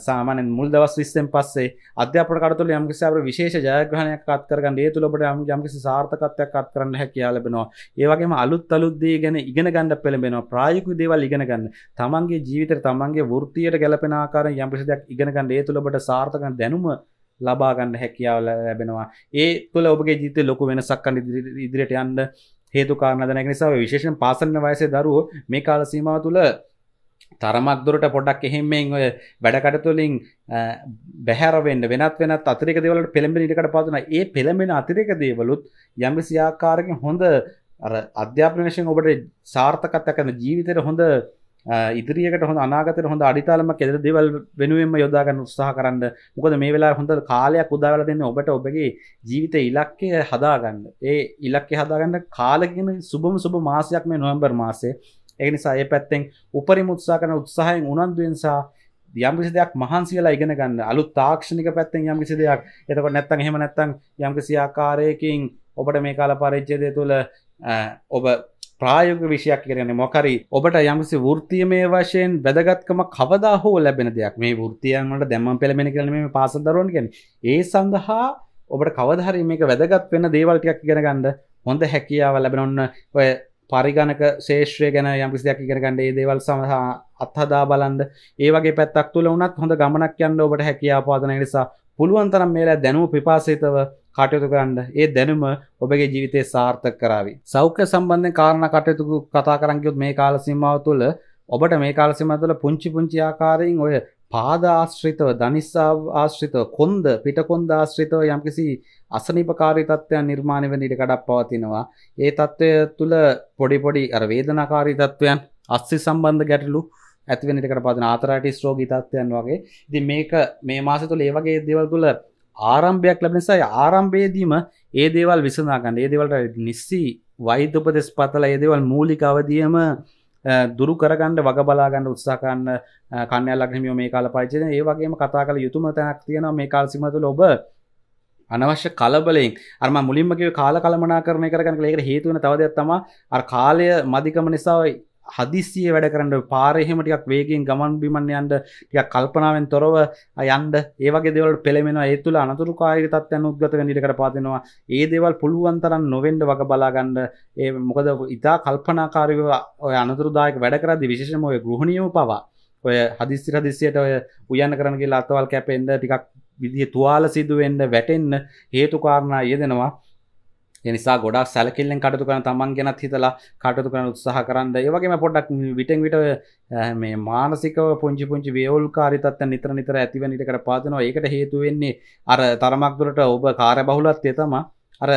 සාමානෙන් මුල් දවස් විස්සෙන් පස්සේ අධ්‍යාපන කටතුල යම්කිසි අප විශේෂ ජයග්‍රහණයක් අත් කරගන්න ඒ තුළට යම් යම්කිසි සාර්ථකත්වයක් අත් කරන්න හැකියා ලැබෙනවා ඒ වගේම අලුත් අලුත්දේ ගැන ඉගෙන ගන්න පෙළඹෙනවා ප්‍රායෝගික දේවල් ඉගෙන ගන්න තමන්ගේ ජීවිතේ තමන්ගේ වෘත්තියට ගැලපෙන ආකාරයෙන් යම්කිසි දෙයක් ඉගෙන ගන්න ඒ තුළට සාර්ථක දැනුම ලබා ගන්න හැකියාව ලැබෙනවා ඒ තුළ ඔබගේ ජීවිතේ ලොකු වෙනසක් ඉදිරියට යන්න හේතු කාරණා දැනගෙන නිසා විශේෂයෙන් පාසල් වයසේ දරුවෝ මේ කාල සීමාව තුළ තරමක්දුරට පොඩක් එහෙමෙන් ඔය වැඩකටතුලින් බැහැරවෙන්න වෙනත් වෙනත් අතිරික දෙවලට පෙළඹෙනනිටකට පාතුන ඒ පෙළඹෙන අතිරික දේවලුත් යම්ිසි ආකාරකින් හොඳ අධ්‍යාපන වශයෙන් ඔබට සාර්ථකත්යක් ඇන ජීවිතයට හොඳ ඉදිරිියකට හොඳ අනාගතර හොඳ අඩිතාලම කෙදර දෙවල් වෙනුවෙන්ම යොදාගන්න උත්සාහ කරන්න මොකද මේ වෙලා හොඳ කාලයක් උදාවල දෙන්න ඔබට ඔබගේ ජීවිත ඉලක්කය හදාගන්න ඒ ඉලක්කෙ හදාගන්න කාලගෙන සුබම සුබ මාසයක් මේ නොවම්බර් මාසේ එනිසා ඒ පැත්තෙන් උපරි මුත්සා කන උත්සාහයෙන් උනන්දුවෙන්සා යම්කිසි දෙයක් මහන්සියලා ඉගෙන ගන්න අලු තාක්ෂණික පැත්තෙන් යම්කිසි දෙයක් එතකොට නැත්තං හෙම නැත්තං යම්කිසි ආකාරයකින් ඔබට මේ කාල පරිච්චදය තුළ ඔබ ප්‍රායෝග විෂයක් කරන මොකරි ඔබට යම්සි වෘතියමය වශයෙන් වැදගත්කම කවදා හෝ ලැබෙන දෙයක් මේ වෘතියන්ට දැම පෙළමෙන කරන මේ පාසදරුවන් ගැන ඒ සඳහා ඔබට කවදහරි මේක වැදගත් වෙන දේවල්ටයක් ගෙනගන්න හොඳ හැකියාව ලැබෙනන්න ඔය පරිගණක ශේෂ්‍රය ගැන යම්කිසියක් ඉගරගන්න ඒ දේවල් සමහා අත්හදා බලන්ද ඒවගේ පැත්තක් තුළ වනත් හොඳ ගමනක් යන්න ඔබට හැකියාපාදන නිසා පුළුවන්තරම් මේලා දැනුව පිපාසිතව කටයුතු කරන්න ඒ දැනුම ඔබගේ ජීවිතය සාර්ථක කරාවි. සෞඛ්‍ය සම්බන්ධ කාරණ කටයුතු කතා කරංගයුත් මේ කාල සිම්මාව තුළ ඔබට මේ කාලසිම තුළ පුංචි පුංචි ආකාරයෙන් ඔය පාද ආශ්‍රිතව ධනිස්සාව ආශ්‍රිතව කොන්ද පිටකොන්ද ආශ්‍රිතව යම්කිසි අසනීපකාරී තත්ත්වයන් නිර්මාණය වෙන ඉඩ කඩක් පවතිනවා. ඒ තත්ත්වය තුළ පොඩි පොඩි අර වේදනාකාරී තත්ත්වයන් අස්සි සම්බන්ධ ගැටලු ඇති වෙන ඉඩ කඩ පවතින ආතරායිටිස් රෝගී තත්ත්වයන් වගේ. ඉතින් මේක මේ මාසය තුළ ඒ වගේ දේවල් තුළ ආරම්භයක් ලැබෙන නිසා ආරම්භයේදීම ඒ දේවල් විසඳා ගන්න. ඒ දේවල්ට නිස්සි වෛද්‍ය උපදෙස් පතලා ඒ දේවල් මූලික අවධියම දුරු කරගන්න වග බලාගන්න උත්සාකන්න කන්න ලක්නමිය මේ කාල පරිචන ඒවගේම කතා කළ යුතුම තැනක් තියෙන මේ කාල්සිමතු ඔබ අනවශ්‍ය කලබලෙන් අරම මුලින්මගේ කාල කළමනා කරන කරගන්න ලෙකට හේතුවන තවදත්තම අ කාලය මධිකම නිසා හදිස්සිය වැඩ කරන්න පාරහෙමටික් වේගෙන් ගමන් බිමන් යන්ට ටිය කල්පනාවෙන් තොරව අයන්ඩ ඒවගේ දෙවල් පෙළෙන ඇතුළ අනතුරු කාය තත්යන් උද්ගත නිටකට පාතිෙනවා ඒ දෙවල් පුළුවන්තරන් නොවෙන්ඩ වග බලාගන්න ඒ මොකද ඉතා කල්පනාකාරව ඔය අනතුරදායක වැඩකරදි විශේෂම ඔය ගෘහණියෝ පවා ඔය හදිස්සිර දිස්සියට ඔය උයන්න කරනගේ අත්තවල් කැපෙන්ද ටිකක් විදිිය තුවාල සිදුවෙන්ඩ වැටෙන්න්න හේතුකාරණා යෙදෙනවා එනිසා ගොඩක් සැලකිල්ලෙන් කටතු කරන තමන් ගැනත් හිතලා කටතු කරන උත්සාහ කරන්න ඒවගේම පොඩක් විටෙන් විට මේ මානසික පුංචි පුංචි වේවුල් කාරිතත් නිතර නිතර ඇතිව නිටකට පාතනවා ඒකට හේතුවෙන්නේ අර තරමක්දුරට ඔබ කාර බහුලත්ය තම අර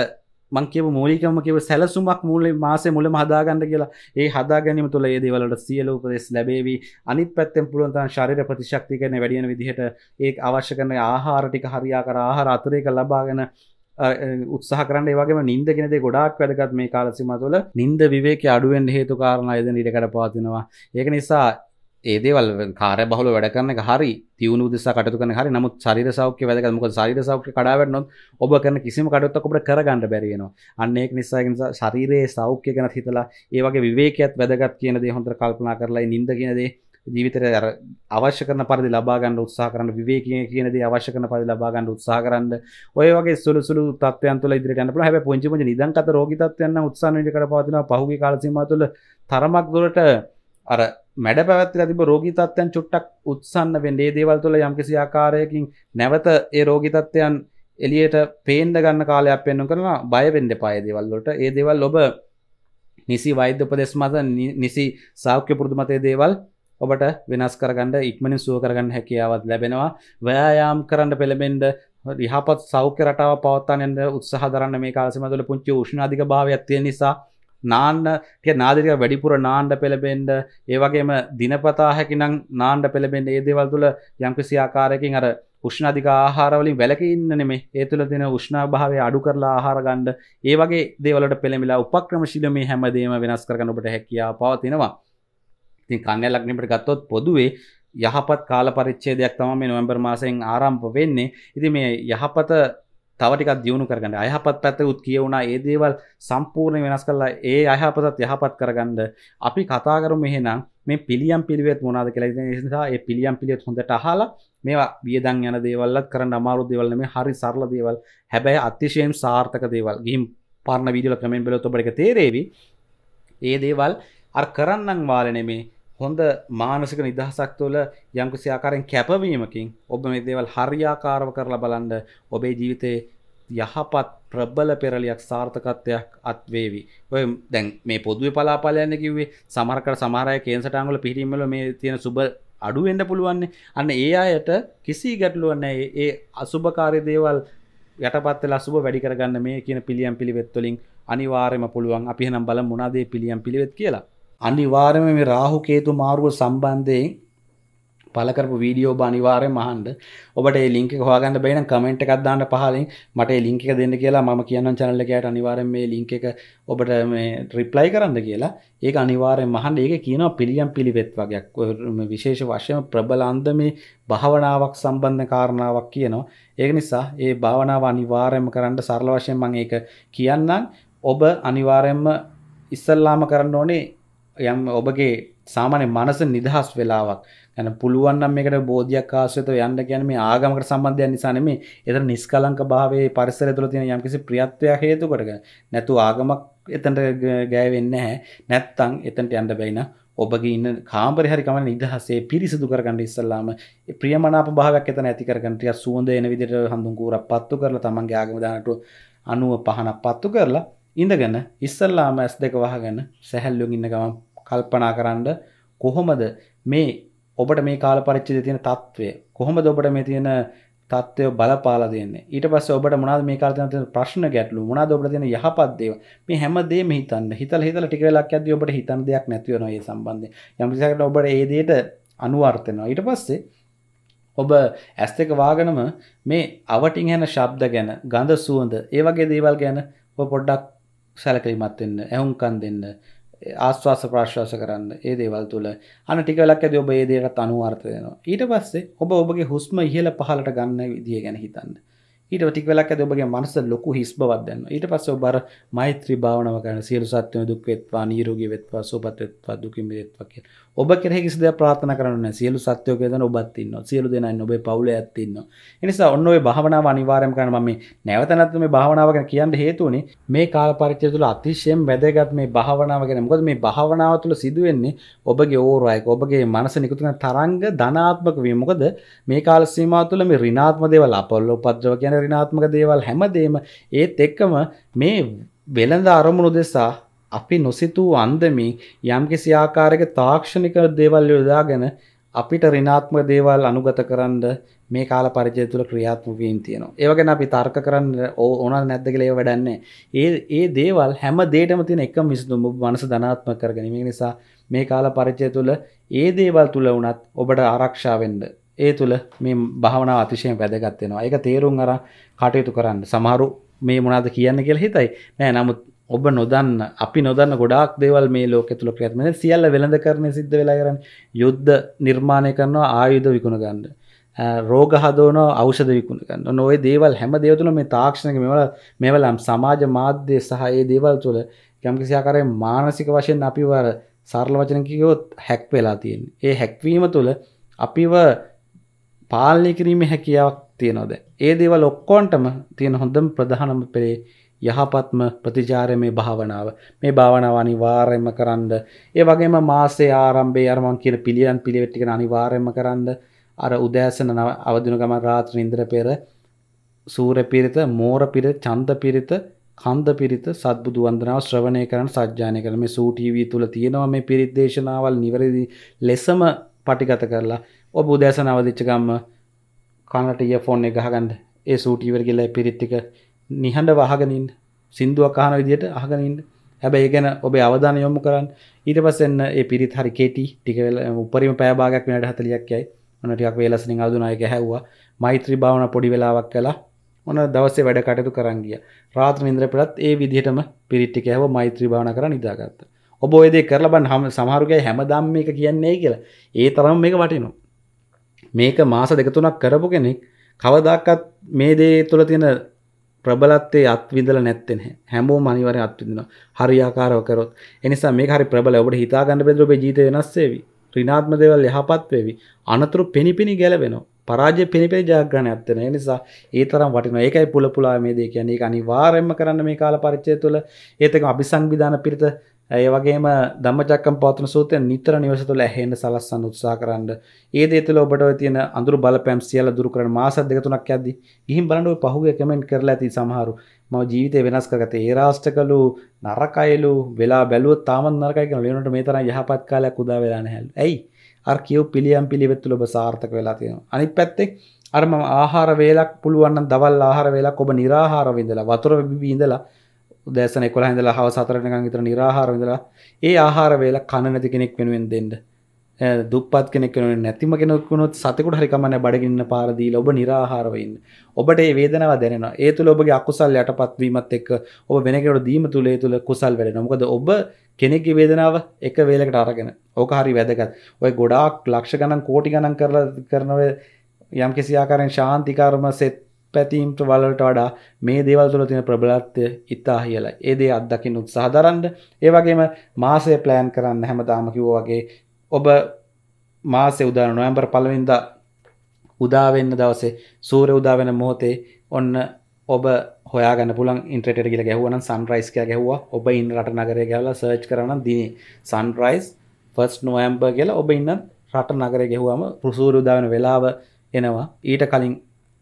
මංකව මූලිකම කිව සැලසුමක් මූලේ මාසේ මුලම හදාගන්න කියලා ඒ හදා ගැනීම තුළ ඒදවලට සියල උපදෙස් ලැබේවි අනි පැත්තෙන් පුළුවන්තන් ශරිර ප්‍රතිශක්ති කරන වැඩියන විදිහට ඒ අවශ්‍ය කරන ආහාරටික හරියා කර ආහාර අතරේක ලබාගෙන උත්සාහ කරන්න ඒවගේම නින්ද කෙනෙද ගොඩක් වැදගත් මේ කාලසිම තුළ නින්ද විවේක අඩුවෙන් හේතු කාරණ අයද ඉඩකට පවතිනවා ඒක නිසා ඒදේවල් කාර බහල වැඩරන හරි තියුණු දෙස කටතුකන හරි නමුත් ශරිර සෞඛ්‍ය වැදගත් මොකද ශරීර සෞඛ්‍ය කඩාවැටෙනොත් ඔබ කරන කිසිම කඩුවක් ඔබට කරගන්න බැරි වෙනවා. අන්න ඒක නිසා ඒ නිසා ශරීරයේ සෞඛ්‍ය ගැන හිතලා ඒ වගේ විවේකයක් වැදගත් කියන දේ හොඳට කල්පනා කරලා නිින්ද කියන දේ ජීවිතර අවශ්‍ය කරන පරිදි ලබාගන්න උත්සා කරන්න විවේක කියනද අවශ්‍ය කරන පරිදි ලබාගන්න උත්සා කරන්න ඔයගේ සුළු සුළු තත්වයන් තුළ ඉදිරියට යන්න හැබැයි පුංචි පුංචි නිදන්ගත රෝගී තත්ත්වයන් උත්සාහන විදිහට පවතිනවා පහුගිය කාල සීමාව තුළ තරමක් දුරට අර මැඩ පැවැත්තිලා තිබ රෝගී තත්ත්වයන් චුට්ටක් උත්සන්න වෙන්නේ දේවල් තුළ යම්කිසි ආකාරයකින් නැවත ඒ රෝගී තත්ත්වයන් එලියට පේන්ඩ ගන්න කාලයක් පෙන්නු කරනවා බයවෙන්ඩ පාය දේවල්ලට ඒ දේවල් ඔබ නිසි වෛද්‍ය උපදෙස් මත නිසි සෞඛ්‍ය පුරදු මතය දේවල් ඔබට වෙනස් කරගන්න ඉක්මනින් සුව කරගන්න හැකියාවත් ලැබෙනවා ව්‍යයාම් කරන්න පෙළඹෙන්ඩ යහපත් සෞඛ්‍ය රටාව පවත්තනට උත්සාහ දරන්න මේ කාලසිමතුල පුංචි උෂ්ණාධික භාවයක්ත්තිය නිසා නාන්න තිය නාදරික වැඩිපුර නාණ්ඩ පෙළබෙන්ඩ ඒවගේම දිනපතා හැකිනම් නාණ්ඩ පෙළබෙන්ඩ ඒදේවල් තුළ යම්කිසි ආකාරයකින් අර උෂ්ණධික ආහාරවලින් වැලකඉන්න නෙමේ ඒ තුළ දෙන උෂ්ණභාවය අඩු කරලා ආහාරගණ්ඩ ඒවගේ දේවලට පෙළමිලා උපක්‍රමශිල මේ හැමදේම වෙනස් කරනට හැකියා පවතිනවා ඉතින් කන්‍යා ලග්නෙට ගත්තොත් පොදුවේ යහපත් කාල පරිච්ඡේදයක් තමයි මේ නොවැම්බර් මාසයෙන් ආරම්භ වෙන්නේ. ඉතින් මේ යහපත තව ටිකක් දියුණු කරගන්න. අයහපත් පැත්ත උත් කියුණා. ඒ දේවල් සම්පූර්ණ වෙනස් කරලා ඒ අයහපතත් යහපත් කරගන්න. අපි කතා කරමු එහෙනම් මේ පිළියම් පිළිවෙත් මොනවාද කියලා. ඉතින් ඒ නිසා ඒ පිළියම් පිළිවෙත් හොඳට අහලා මේවා වියදම් යන දේවල්වත් කරන්න අමාරු දේවල් නෙමෙයි. හරි සරල දේවල්. හැබැයි අතිශයින් සාර්ථක දේවල්. ගිහින් පරණ වීඩියෝ වල කමෙන්ට් බලලා ඔබට ඒක තේරෙවි. ඒ දේවල් අර කරන්නම් වාලේ නෙමෙයි හොඳ මානසික නිදහසක් තුළ යංකුසි ආකාරයෙන් කැපවීමකින් ඔබ මේ දේවල් හරියාකාරව කරලා බලන්න ඔබේ ජීවිතේ යහපත් ප්‍රබල පෙරලියක් සාර්ථකත්වයක් අත්වේවි. ඔය දැන් මේ පොදුවේ පලාපලයන්න කිව්වේ සමහරකට සමහර අය කේන්සට අඟුල පිහිටීම් වල මේ තියෙන සුබ අඩු වෙන්න පුළුවන්නේ. අන්න ඒ අයට කිසි ගැටලුවක් නැහැ. ඒ අසුබකාරී දේවල් යටපත් වෙලා අසුබ වැඩි කරගන්න මේ කියන පිළියම් පිළිවෙත් වලින් අනිවාර්යයෙන්ම පුළුවන්. අපි එහෙනම් බලමු මොනවාද මේ පිළියම් පිළිවෙත් කියලා. අනිවාර්යයෙන්ම මේ රාහු කේතු මාරුව සම්බන්ධයෙන් පළ කරපු වීඩියෝ ඔබ අනිවාර්යයෙන්ම අහන්න. ඔබට මේ ලින්ක් එක හොයාගන්න බැරි නම් කමෙන්ට් එකක් දාන්න පහලින් මට මේ ලින්ක් එක දෙන්න කියලා මම කියන්නම් channel එකට අනිවාර්යයෙන් මේ ලින්ක් එක ඔබට මේ reply කරන්න කියලා. ඒක අනිවාර්යෙන් මහන්න ඒක කියනවා පිළියම් පිළිවෙත් වගේක් විශේෂ වශයෙන් ප්‍රබල අන්දමේ භාවනාවක් සම්බන්ධ කාරණාවක් කියනවා ඒක නිසා ඒ භාවනාව අනිවාර්යෙන්ම කරන්න සරල වශයෙන් මම ඒක කියන්නම් ඔබ අනිවාර්යෙන්ම ඉස්සල්ලාම කරන්න ඕනේ යම් ඔබගේ සාමාන්‍ය මනස නිදහස් වෙලාවක් ගැන පුළුවන්නම් මේකට බෝධයක් ආශ්‍රත යන්න ගැන මේ ආගමකට සම්බන්ධයක් නිසාන මේ එතන නිස්කලංක භාවේ පරිසර තුළ තියෙන යම්කිසි ප්‍රියත්වයක් හේතු කොටගෙන නැතු ආගමක් එතනට ගෑවෙන්න හැ නැත්තං එතනට යන්න බැයින ඔබගේ ඉන්න කාම්පරිහරි කමන නිදහසේ පිරිසිදු කරගන්න ඉස්සල්ලාම ප්‍රියමනාප භාවයක් එතන ඇති කරගන්න ටිකක් සුවඳ එන විදිහට හඳුන් කූරක් පත්තු කරලා තමන්ගේ ආගම දානට අනුව පහනක් පත්තු කරලා ඉඳගෙන ඉස්සල්ලාම ඇස් දෙක වහගෙන සැහැල්ලුවෙන් ඉන්න ගමන් කල්පනා කරන්න කොහොමද මේ ඔබට මේ කාල පරිච්චිද තියෙන තත්ත්වය කොහොමද ඔබට මේ තියෙන තත්වය බලපාල දෙන්නේ ඊට පස්ස ඔබට මොනාද මේ කාර්තන තියෙන ප්‍රශ්න ගැටලු මොනාද ඔබට තියෙන යහපත් දේව මේ හැමදේම හිතන්න හිතලා හිතලා ටික වෙලාවක් යද්දී ඔබට හිතන දෙයක් නැති වෙනවා ඒ සම්බන්ධයෙන් යම් විදිහකට ඔබට ඒ දෙයට අනුවර්ත වෙනවා ඊට පස්සේ ඔබ ඇස් දෙක වාගෙනම මේ අවටින් යන ශබ්ද ගැන ගඳ සුවඳ ඒ වගේ දේවල් ගැන ඔබ පොඩ්ඩක් සැලකිලිමත් වෙන්න ඇහුම්කන් දෙන්න ආස්වාස ප්‍රශ්වාස කරන්න ඒ දේවල් තුළ අන ටිකලක් ඇද ඔබ ඒදේකට අනුවර්තයනවා ඊට පස්සේ ඔබ ඔබගේ හුස්ම ඉහල පහලට ගන්න විදිිය ගැන හිතන්න ඊට ටිකලක් ඇද ඔබගේ මනස ලොකු හිස් බවදන්න ඊට පස්ස ඔබර මෛත්‍රී භාවනාව කරන සියලු සත්‍යය දුක් වෙත්වා නීරෝගී වෙත්වා සෝපත් වෙත්වා දුකිම වෙත්වා කිය ඔබ කෙරෙහි කිසි දෙයක් ප්‍රාර්ථනා කරන්න නැහැ. සියලු සත්වයෝ කියලා ඔබත් ඉන්නවා. සියලු දෙනා ඉන්න ඔබේ පවුලේ ඇත් ඉන්නවා. ඒ නිසා ඔන්න ඔය භාවනාව අනිවාර්යයෙන්ම කරන්න මම මේ නැවත නැවත මේ භාවනාව ගැන කියන්න හේතුව උනේ මේ කාල පරිච්ඡේදය තුළ අතිශයින් වැදගත් මේ භාවනාව ගැන. මොකද මේ භාවනාව තුළ සිදුවෙන්නේ ඔබගේ ඕරායක, ඔබගේ මනස නිකුත් කරන තරංග ධනාත්මක වීම. මොකද මේ කාල සීමාව තුළ මේ ඍණාත්මක දේවල් අපොල්ල උපද්‍රව කියන ඍණාත්මක දේවල් හැමදේම ඒත් එක්කම මේ වෙළඳ අරමුණු දෙසා අපි නොසිතූ අන්දමින් යම්කිසි ආකාරයක තාක්ෂණික දේවල් යොදාගෙන අපිට ඍණාත්මක දේවල් අනුගත කරන්න මේ කාල පරිචය තුළ ක්‍රියාත්මක වීම තියෙනවා. ඒ වගේන අපි තර්ක කරන්න ඕනල් නැද්ද කියලා ඒව වැඩන්නේ. ඒ ඒ දේවල් හැම දෙයකම තියෙන එකම විසඳුම මනස ධනාත්මක කරගැනීම. ඒ නිසා මේ කාල පරිචය තුළ ඒ දේවල් තුල වුණත් ඔබට ආරක්ෂා වෙන්න ඒ තුළ මේ භාවනාව අතිශයෙන් වැදගත් වෙනවා. ඒක තේරුම් අරන් කටයුතු කරන්න. සමහරු මේ මොනවද කියන්නේ කියලා හිතයි. නෑ නමුත් ඔබ නොදන්න අපි නොදන්න ගොඩක් දේවල් මේ ලෝක තුළ ක්‍රත්ම සියල්ල වෙළඳ කරන සිද්ධ වෙලා කරන්න යුද්ධ නිර්මාණය කරනවා ආයුධ විකුණ ගන්න රෝග හදෝන අවෂද විකුණ ගන්න නොය දේවල් හැම දේවතුළ මේ තාක්ෂණක මෙවල මෙවලම් සමාජ මාධ්‍ය සහ ඒ දේවල් තුළ යම්කිසියාකාරය මානසික වශයෙන් අපිවර සරල වචනකියොත් හැක් වෙලා තියෙන් ඒ හැක්වීම තුළ අපිව පාලනය කිරීම හැකියාවක් තියනොද ඒ දේවල් ඔක්කෝන්ටම තියෙන හොඳම් ප්‍රධානම පෙරේ යහපත්ම ප්‍රතිචාරය මේ භාවනාව මේ භාවනාව අනිවාර්යයෙන්ම කරන්න. ඒ වගේම මාසේ ආරම්භයේ අර මම කියන පිළියම් පිළිවෙත් ටික අනිවාර්යයෙන්ම කරන්න. අර උදෑසන අවදින ගමන් රාත්‍රී නින්දර පෙර සූර්ය පිරිත, මෝර පිරිත, චන්ද පිරිත, කන්ද පිරිත, සත්බුදු වන්දනාව ශ්‍රවණය කරන සජ්ජායනය කරන මේ සූ ටීවී තුල තියෙනවා මේ පිරිත් දේශනාවල් නිවැරදි ලෙසම පටිගත කරලා ඔබ උදෑසන අවදිච්ච ගමන් කනට ඉයර්ෆෝන් එක ගහගන්න. ඒ සූ ටීවර් ගිහලා පිරිත් ටික නිහඬ වහගෙනින් සිින්දුවක් අහන විදියට අහගෙනින් හැබැ ඒගැන ඔබේ අවධාන යොමු කරන්න ඊට පස්සෙන්න්න ඒ පිරිත් හරි කෙටි ටිකවෙල උපරිම පෑභාගයක් වනට හතලියක්යයි ඔන ටියක් වෙලස්නිින් අදුනායක හැව්වා මෛත්‍රී භාවන පොඩි වෙලාවක් කලා ඔන දවසේ වැඩ කටයුතු කරන්ගිය රාත්‍ර ඉන්ද්‍රපටත් ඒ විදිහටම පිරිට්ටික හැව මෛත්‍රී භාවන කර නිදාගත්ත ඔබ ඔයදේ කරලබන් හම සමහරුගේ හැමදම් මේක කියන්නේ කියලා ඒ තරම් මේක වටිනු මේක මාස දෙකතුනක් කරපු කෙනෙක් කවදක්කත් මේ දේ තුළ තියෙන ප්‍රබලත්වයේ අත්විඳලා නැත්තේ නැහැ. හැමෝම අනිවාර්යයෙන් අත්විඳිනවා. හරියාකාරව කරොත්. ඒ නිසා මේක හරි ප්‍රබල. ඔබට හිතා ගන්න බැරිද ඔබේ ජීවිතය වෙනස් වෙවි. ඍණාත්මක දේවල් යහපත් වෙවි. අනතුරු පිනිපිනි ගැලවෙනවා. පරාජය පිනිපිනි ජයග්‍රහණයක් වෙනවා. ඒ නිසා ඒ තරම් වටිනවා. ඒකයි පුල පුලා මේ දේ කියන්නේ. ඒක අනිවාර්යයෙන්ම කරන්න මේ කාල පරිච්ඡේදය තුළ ඒත් එක අபிසංවිධාන පිළිත ඒ වගේම ධම්මචක්කම් පවත්වන සූත්‍රය නිතර නිවස තුළ ඇහෙන්න සලස්සන්න උත්සාහ කරන්න. ඒ දේ තුළ ඔබට ඔය තියෙන අඳුරු බලපෑම් සියල්ල දුරු කරන මාස දෙක තුනක් යද්දි ගිහින් බලන්න ඔය පහුගිය කමෙන්ට් කරලා ඇති සමහරු. මම ජීවිතේ වෙනස් කරගත්තේ ඒ රාෂ්ටකලු නරකයලු වෙලා බැලුවොත් තාමත් නරකයි කියලා ලියනට මේ තරම් යහපත් කාලයක් උදා වෙලා නැහැලු. ඇයි? අර කියෝ පිළියම් පිළිවෙත් තුළ ඔබ සාර්ථක වෙලා තියෙනවා. අනිත් පැත්තේ අර මම ආහාර වේලක් පුළුවන් නම් දවල් ආහාර වේලක් ඔබ निराහාර විඳලා වතුර බිබී ඉඳලා උදෑසන 11 ඉඳලා හවස 4 වෙනකන් විතර निराහාර ඉඳලා ඒ ආහාර වේල කන නැති කෙනෙක් වෙනුවෙන් දෙන්න. දුප්පත් කෙනෙක් වෙනුවෙන් නැතිම කෙනෙක් වුණොත් සතෙකුට හරි කමන්නේ බඩගින්න පාර දීලා ඔබ निराහාරව ඉන්න. ඔබට ඒ වේදනාව දැනෙනවා. ඒ තුල ඔබගේ අකුසල් යටපත් වීමත් එක්ක ඔබ වෙන කෙනෙකුට දීම තුල ඒ තුල කුසල් වැඩෙනවා. මොකද ඔබ කෙනෙක්ගේ වේදනාව එක වේලකට අරගෙන ඕක හරි වැදගත්. ඔය ගොඩාක් ලක්ෂ ගණන් කෝටි ගණන් කරලා කරනව යම් කිසි ආකාරයෙන් ශාන්තිකර්ම සෙත් පැතීම්ට වලට වඩා මේ දේවල් තුළ තියෙන ප්‍රබලත්වය ඉතා ඉහළයි. ඒ දේ අත්දකින්න උත්සාහ දරන්න. ඒ වගේම මාසය ප්ලෑන් කරන්න හැමදාම කිව්වා වගේ ඔබ මාසේ උදාන නොවැම්බර් පළවෙනිදා උදා වෙන්න දවසේ සූර්ය උදා වෙන මොහොතේ ඔන්න ඔබ හොයාගන්න පුළුවන් ඉන්ටර්නෙට් කියලා ගැහුවා නම් සන්රයිස් කියලා ගැහුවා ඔබ ඉන්න රට නගරය ගැහලා සර්ච් කරා නම් දිනේ සන්රයිස් 1 නොවැම්බර් කියලා ඔබ ඉන්න රට නගරය ගැහුවාම සූර්ය උදා වෙන වෙලාව එනවා ඊට කලින්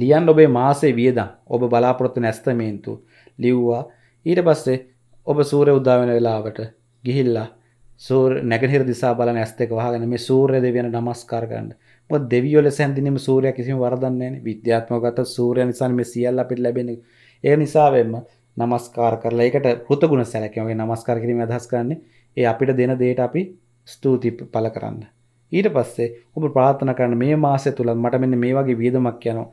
ලියන් ඔබේ මාසේ වියදම් ඔබ බලාපොරොත්තු නැස්තමේන්තු ලිව්වා ඊට පස්සේ ඔබ සූරය උද්දාවෙන වෙලාවට ගිහිල්ලා සූර් නැගහිර දිසා බල ඇස්තක වහගෙන මේ සූරය දෙවියන නමස්කාර කරන්න මො දෙවියොල සැඳනීම සූරය කිසිම වරදන්නේ විද්‍යාත්මගත සූරය නිසාන් මේ සියල්ල අපිට ලැබෙන ඒ නිසාවෙන්ම නමස්කාර කරලා එකට හෘතගුණ සැලකමගේ නමස්කාර කිරීම අදහස් කරන්නේ ඒ අපිට දෙන දේට අපි ස්තුති පල කරන්න ඊට පස්සේ ඔබ ප්‍රාථන කරන්න මේ මාසය තුළන් මට මෙන්න මේ වගේ වියදමක් යනවා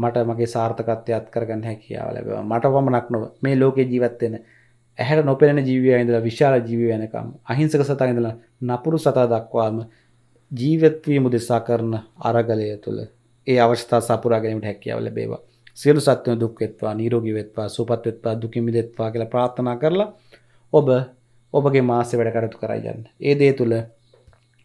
මට මගේ සාර්ථකත්වයත් කරගන්න හැකියාව ලැබව මට පමණක් නොව මේ ලෝකේ ජීවත්වෙන ඇහැට නොපෙනෙන ජීවිය ඉඳලා විශාල ජීවය වෙනකම් අහිංසක සතා ඉඳලා නපුරු සතා දක්වාම ජීවත්වීම උදෙසා කරන අරගලය තුළ ඒ අවස්ථා සපුරා ගැනීමට හැකියාව ලැබේවා සියලු සත්වයන් දුක් වෙත්වා නිරෝගී වෙත්වා සුවපත් වෙත්වා දුකින් මිදෙත්වා කියලා ප්‍රාර්ථනා කරලා ඔබ ඔබගේ මාසේ වැඩ කටයුතු කරා යන්න. ඒ දේ තුළ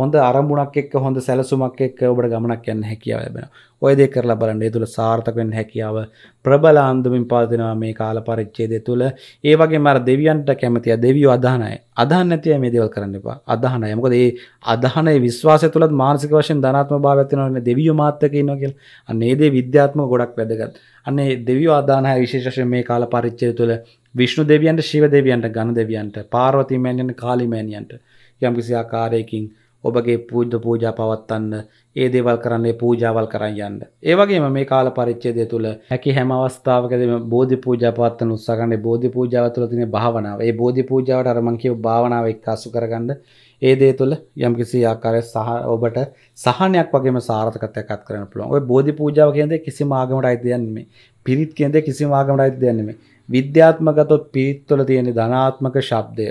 හොඳ අරමුණක් එක් හොඳ සැලසුමක් එක් ඔබට ගමනක් යන්න හැකියාව ලැබෙන ඔය දෙ කරලා බලන්න තුළ සාර්ථකෙන් හැකියාව ප්‍රබලාන්දමින් පාතිනවා මේ කාල පරිච්චේදය තුළ ඒ වගේ මර දෙවියන්ට කැමතිය දෙවියෝ අදහනයි අදහන්න ඇතිය මේ දෙවල් කරන්න එපා අදහන යමකද ඒ අදහන විශ්වාස තුළත් මානසික වශයෙන් ධනාත්ම භාවත්තිනවන දෙවියෝ මාත්තක නොකල් අන්නේදේ විද්‍යාත්ම ගොඩක් වැදගත් අන්නේ දෙවියෝ අදානය විශේෂ මේ කාල පරිච්චය තුළ විශ්ණු දෙවියන්ට ශිව දෙවියන්ට ගණ දෙවියන්ට පාරවතිමෑන්යන් කාලිමෑනියන්ට යම්කිසි ආකාරයකින් ඔබගේ පූජ්ද පූජා පවත්වන්න ඒ දේවල් කරන්නේ පූජාවල් කරන්න යන්න. ඒවගේම මේ කාල පරිච්චේදය තුළ හැකි හැම අවස්ථාවකදම බෝධි පූජා පවත්වන උත්සාහන්නේ බෝධි පූජාව තුළ තින භාවනාව ඒ බෝධි පූජාවට අරමංකිව භාවනාව එක්කාසු කරගන්න ඒ දේ තුළ යම්කිසි ආකාරය සහ ඔබට සහනයක් වගේම සාර්ථකතයකත් කරන පුළුවන් ඔය බෝධි පූජාව කියද කිසි මාගමට අයිතියන්නේ පිරිත් කියද කිසි මාගමට අයිතියන්නේ විද්‍යාත්මගතොත් පිරිත්වල තියෙන ධනාත්මක ශබ්දය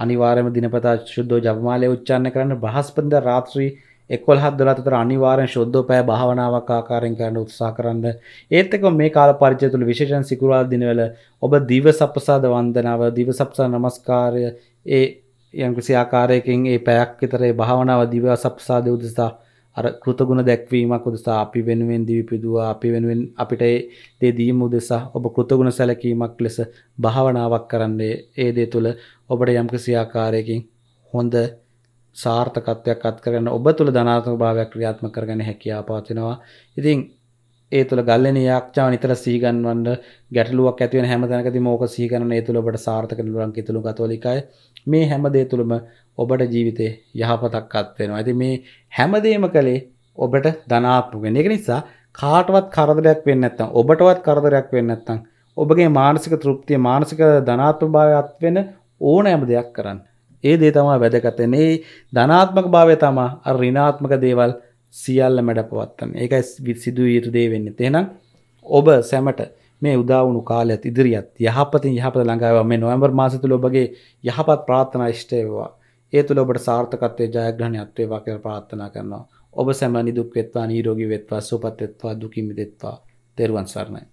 අනිවාර්යම දිනපතා ශුද්ධෝ ජපමාලය උච්චාරණය කරන්න බ්‍රහස්පතින්දා රාත්‍රී 11 12 අතර අනිවාර්යෙන් ශුද්ධෝ පැය භාවනාවක් ආකාරයෙන් කරන්න උත්සාහ කරන්න. ඒත් එක්කම මේ කාල පරිච්ඡය තුළ විශේෂයෙන් සිකුරාදා දිනවල ඔබ දිව සප්පසාද වන්දනාව, දිව සප්පසාද නමස්කාරය ඒ යම් කිසි ආකාරයකින් ඒ පැයක් විතර ඒ භාවනාව දිව සප්පසාද උදෙසා අර කෘතගුණ දැක්වීමක් උදෙසා අපි වෙනුවෙන් දීපිදුවා අපි වෙනුවෙන් අපිට ඒ දේ දීම උදෙසා ඔබ කෘතගුණ සැලකීමක් ලෙස භාවනාවක් කරන්නේ ඒ දේ තුළ ඔබට යම් කිසි ආකාරයකින් හොඳ සාර්ථකත්වයක් අත් කරගන්න ඔබ තුළ ධනාත්මක භාවයක් ක්‍රියාත්මක කරගන්න හැකියාව පවතිනවා. ඉතින් ඒ තුළ ගල්ලෙන යාක්ෂාව නිතර සීගන්වන්න ගැටලුවක් ඇති වෙන හැම තැනකදීම ඕක සීගන්වන ඒ තුළ ඔබට සාර්ථක නිරුවන් කිතුළු කතෝලිකයි. මේ හැම දේ තුළම ඔබට ජීවිතේ යහපතක් අත්වෙනවා. ඇති මේ හැමදේම කළේ ඔබට ධනාත්මකෙන්. ඒක නිසා කාටවත් කරදරයක් වෙන්නේ නැත්නම් ඔබටවත් කරදරයක් වෙන්නේ නැත්නම් ඔබගේ මානසික තෘප්තිය මානසික ධනාත්මක භාවය අත්වෙන ඕනෑම දෙයක් කරන්න. ඒ දේ තමයි වැදගත් වෙන්නේ. ඒ ධනාත්මක භාවය තමයි අර ඍණාත්මක දේවල් සියල්ල මැඩපවත්තන්නේ. ඒකයි සිදුවිය යුතු දේ වෙන්නේ. එහෙනම් ඔබ සැමට මේ උදාවුණු කාලයත් ඉදිරියත් යහපතින් යහපත ළඟාවා මේ නොවැම්බර් මාසය තුළ ඔබගේ යහපත් ප්‍රාර්ථනා ඉෂ්ට වේවා. ඒ තුළ ඔබට සාර්ථකත්වයේ ජයග්‍රහණයක් වේවා කියලා ප්‍රාර්ථනා කරනවා. ඔබ සැම නිදුක් වෙත්වා, නිරෝගී වෙත්වා, සුවපත් වෙත්වා, දුකින් මිදෙත්වා. තෙරුවන් සරණයි.